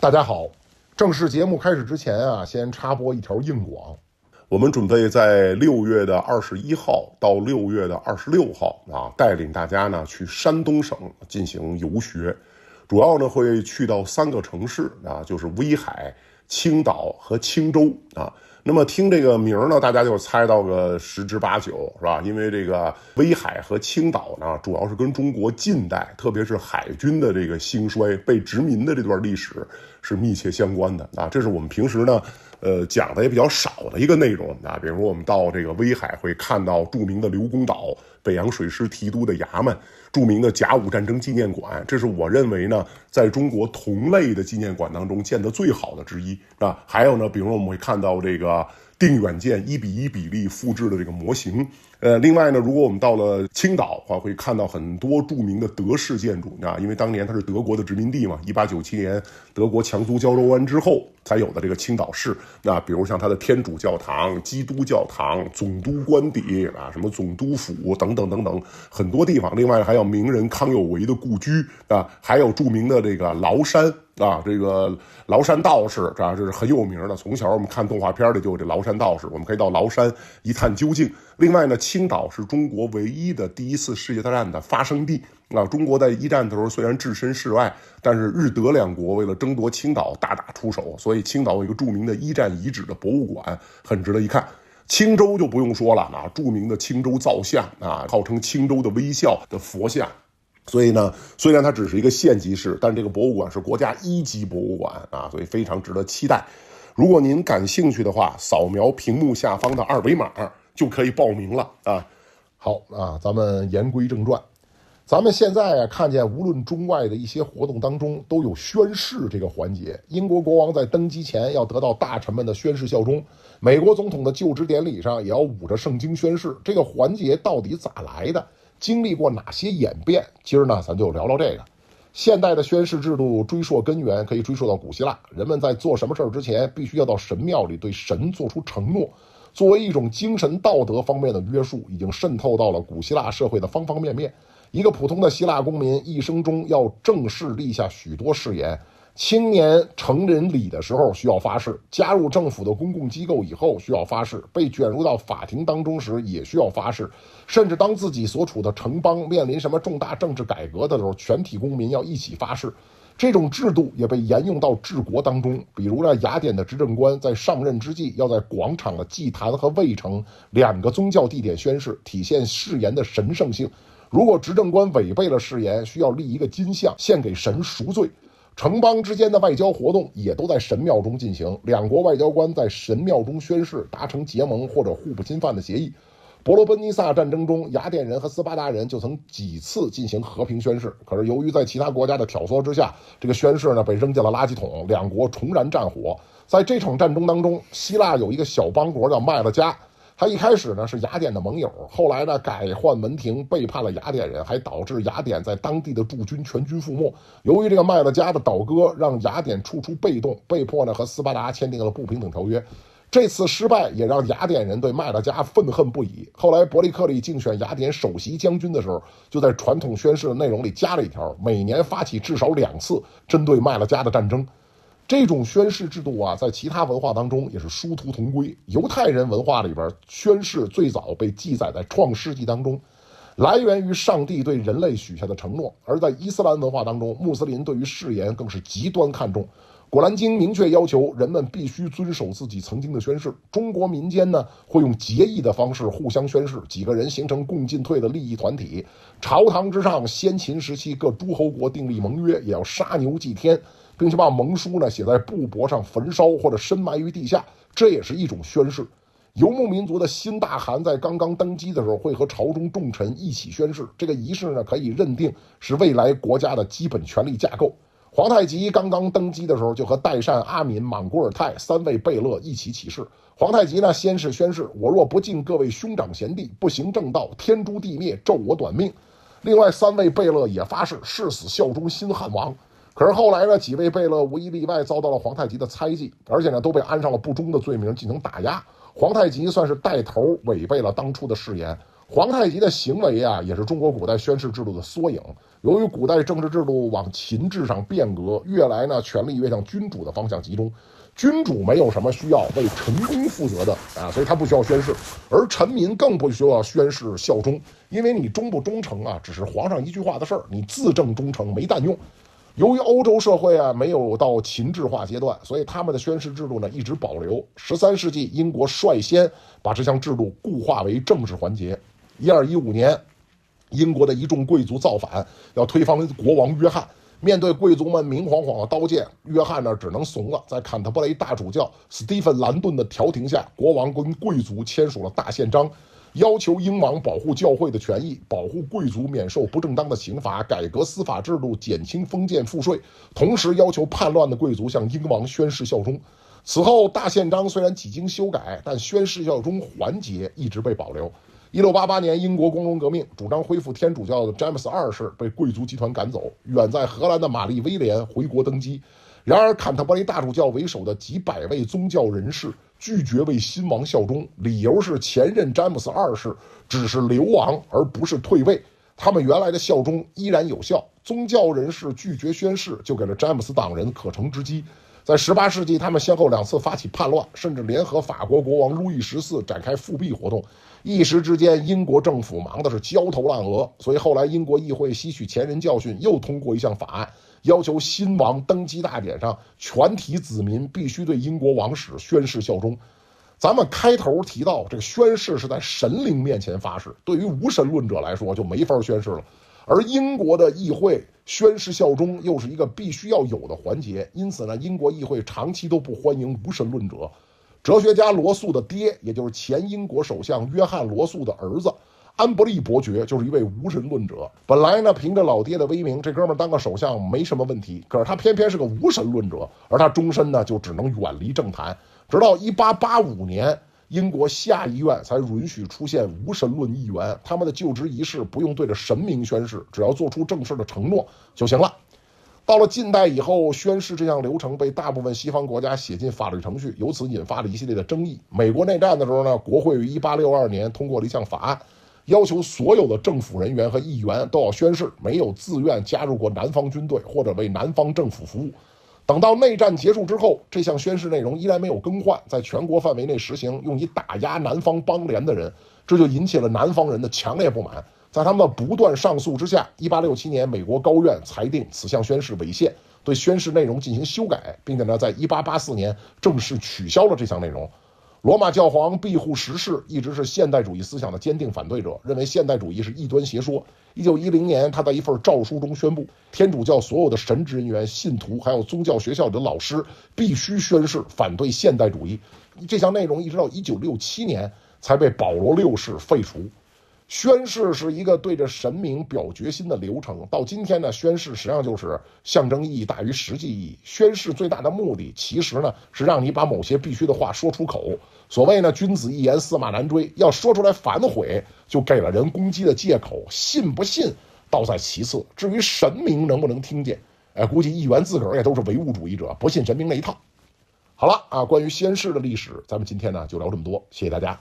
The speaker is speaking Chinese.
大家好，正式节目开始之前啊，先插播一条硬广。我们准备在六月的二十一号到六月的二十六号啊，带领大家呢去山东省进行游学。主要呢会去到三个城市啊，就是威海、青岛和青州啊。那么听这个名儿呢，大家就猜到个十之八九，是吧？因为这个威海和青岛呢，主要是跟中国近代，特别是海军的这个兴衰、被殖民的这段历史。是密切相关的啊，这是我们平时呢，呃，讲的也比较少的一个内容啊。比如我们到这个威海会看到著名的刘公岛、北洋水师提督的衙门、著名的甲午战争纪念馆，这是我认为呢，在中国同类的纪念馆当中建的最好的之一啊。还有呢，比如说我们会看到这个。定远舰一比一比例复制的这个模型，呃，另外呢，如果我们到了青岛，会会看到很多著名的德式建筑啊，因为当年它是德国的殖民地嘛。一八九七年德国强租胶州湾之后才有的这个青岛市那比如像它的天主教堂、基督教堂、总督官邸啊，什么总督府等等等等很多地方。另外还有名人康有为的故居啊，还有著名的这个崂山。啊，这个崂山道士，这这是很有名的。从小我们看动画片里就有这崂山道士，我们可以到崂山一探究竟。另外呢，青岛是中国唯一的第一次世界大战的发生地。啊，中国在一战的时候虽然置身事外，但是日德两国为了争夺青岛大打出手，所以青岛有一个著名的一战遗址的博物馆，很值得一看。青州就不用说了啊，著名的青州造像啊，号称青州的微笑的佛像。所以呢，虽然它只是一个县级市，但这个博物馆是国家一级博物馆啊，所以非常值得期待。如果您感兴趣的话，扫描屏幕下方的二维码就可以报名了啊。好啊，咱们言归正传，咱们现在啊看见，无论中外的一些活动当中，都有宣誓这个环节。英国国王在登基前要得到大臣们的宣誓效忠，美国总统的就职典礼上也要捂着圣经宣誓。这个环节到底咋来的？经历过哪些演变？今儿呢，咱就聊聊这个。现代的宣誓制度追溯根源，可以追溯到古希腊。人们在做什么事儿之前，必须要到神庙里对神做出承诺，作为一种精神道德方面的约束，已经渗透到了古希腊社会的方方面面。一个普通的希腊公民一生中要正式立下许多誓言。青年成人礼的时候需要发誓，加入政府的公共机构以后需要发誓，被卷入到法庭当中时也需要发誓，甚至当自己所处的城邦面临什么重大政治改革的时候，全体公民要一起发誓。这种制度也被沿用到治国当中，比如呢，雅典的执政官在上任之际，要在广场的祭坛和卫城两个宗教地点宣誓，体现誓言的神圣性。如果执政官违背了誓言，需要立一个金像献给神赎罪。城邦之间的外交活动也都在神庙中进行，两国外交官在神庙中宣誓，达成结盟或者互不侵犯的协议。伯罗奔尼撒战争中，雅典人和斯巴达人就曾几次进行和平宣誓，可是由于在其他国家的挑唆之下，这个宣誓呢被扔进了垃圾桶，两国重燃战火。在这场战争当中，希腊有一个小邦国叫麦勒加。他一开始呢是雅典的盟友，后来呢改换门庭，背叛了雅典人，还导致雅典在当地的驻军全军覆没。由于这个麦勒加的倒戈，让雅典处处被动，被迫呢和斯巴达签订了不平等条约。这次失败也让雅典人对麦勒加愤恨不已。后来伯利克里竞选雅典首席将军的时候，就在传统宣誓的内容里加了一条：每年发起至少两次针对麦勒加的战争。这种宣誓制度啊，在其他文化当中也是殊途同归。犹太人文化里边，宣誓最早被记载在《创世纪》当中，来源于上帝对人类许下的承诺；而在伊斯兰文化当中，穆斯林对于誓言更是极端看重，《古兰经》明确要求人们必须遵守自己曾经的宣誓。中国民间呢，会用结义的方式互相宣誓，几个人形成共进退的利益团体。朝堂之上，先秦时期各诸侯国订立盟约，也要杀牛祭天。并且把盟书呢写在布帛上焚烧或者深埋于地下，这也是一种宣誓。游牧民族的新大汗在刚刚登基的时候，会和朝中重臣一起宣誓。这个仪式呢，可以认定是未来国家的基本权力架构。皇太极刚刚登基的时候，就和代善、阿敏、莽古尔泰三位贝勒一起起誓。皇太极呢，先是宣誓：“我若不敬各位兄长贤弟，不行正道，天诛地灭，咒我短命。”另外三位贝勒也发誓，誓死效忠新汉王。可是后来呢，几位贝勒无一例外遭到了皇太极的猜忌，而且呢，都被安上了不忠的罪名进行打压。皇太极算是带头违背了当初的誓言。皇太极的行为啊，也是中国古代宣誓制度的缩影。由于古代政治制度往秦制上变革，越来呢，权力越向君主的方向集中，君主没有什么需要为臣工负责的啊，所以他不需要宣誓，而臣民更不需要宣誓效忠，因为你忠不忠诚啊，只是皇上一句话的事儿，你自证忠诚没蛋用。由于欧洲社会啊没有到秦制化阶段，所以他们的宣誓制度呢一直保留。十三世纪，英国率先把这项制度固化为政治环节。一二一五年，英国的一众贵族造反，要推翻国王约翰。面对贵族们明晃晃的刀剑，约翰呢只能怂了。在坎特伯雷大主教斯蒂芬·兰顿的调停下，国王跟贵族签署了大宪章。要求英王保护教会的权益，保护贵族免受不正当的刑罚，改革司法制度，减轻封建赋税，同时要求叛乱的贵族向英王宣誓效忠。此后，大宪章虽然几经修改，但宣誓效忠环节一直被保留。一六八八年，英国工农革命，主张恢复天主教的詹姆斯二世被贵族集团赶走，远在荷兰的玛丽威廉回国登基。然而，坎特伯雷大主教为首的几百位宗教人士。拒绝为新王效忠，理由是前任詹姆斯二世只是流亡，而不是退位，他们原来的效忠依然有效。宗教人士拒绝宣誓，就给了詹姆斯党人可乘之机。在十八世纪，他们先后两次发起叛乱，甚至联合法国国王路易十四展开复辟活动，一时之间，英国政府忙的是焦头烂额。所以后来，英国议会吸取前人教训，又通过一项法案，要求新王登基大典上，全体子民必须对英国王室宣誓效忠。咱们开头提到，这个宣誓是在神灵面前发誓，对于无神论者来说，就没法宣誓了。而英国的议会宣誓效忠又是一个必须要有的环节，因此呢，英国议会长期都不欢迎无神论者。哲学家罗素的爹，也就是前英国首相约翰·罗素的儿子安伯利伯爵，就是一位无神论者。本来呢，凭着老爹的威名，这哥们当个首相没什么问题。可是他偏偏是个无神论者，而他终身呢，就只能远离政坛，直到1885年。英国下议院才允许出现无神论议员，他们的就职仪式不用对着神明宣誓，只要做出正式的承诺就行了。到了近代以后，宣誓这项流程被大部分西方国家写进法律程序，由此引发了一系列的争议。美国内战的时候呢，国会于1862年通过了一项法案，要求所有的政府人员和议员都要宣誓，没有自愿加入过南方军队或者为南方政府服务。等到内战结束之后，这项宣誓内容依然没有更换，在全国范围内实行，用以打压南方邦联的人，这就引起了南方人的强烈不满。在他们的不断上诉之下，1867年，美国高院裁定此项宣誓违宪，对宣誓内容进行修改，并且呢，在1884年正式取消了这项内容。罗马教皇庇护十世一直是现代主义思想的坚定反对者，认为现代主义是异端邪说。一九一零年，他在一份诏书中宣布，天主教所有的神职人员、信徒，还有宗教学校的老师，必须宣誓反对现代主义。这项内容一直到一九六七年才被保罗六世废除。宣誓是一个对着神明表决心的流程，到今天呢，宣誓实际上就是象征意义大于实际意义。宣誓最大的目的，其实呢是让你把某些必须的话说出口。所谓呢，君子一言，驷马难追。要说出来反悔，就给了人攻击的借口。信不信，倒在其次。至于神明能不能听见，哎，估计议员自个儿也都是唯物主义者，不信神明那一套。好了啊，关于宣誓的历史，咱们今天呢就聊这么多，谢谢大家。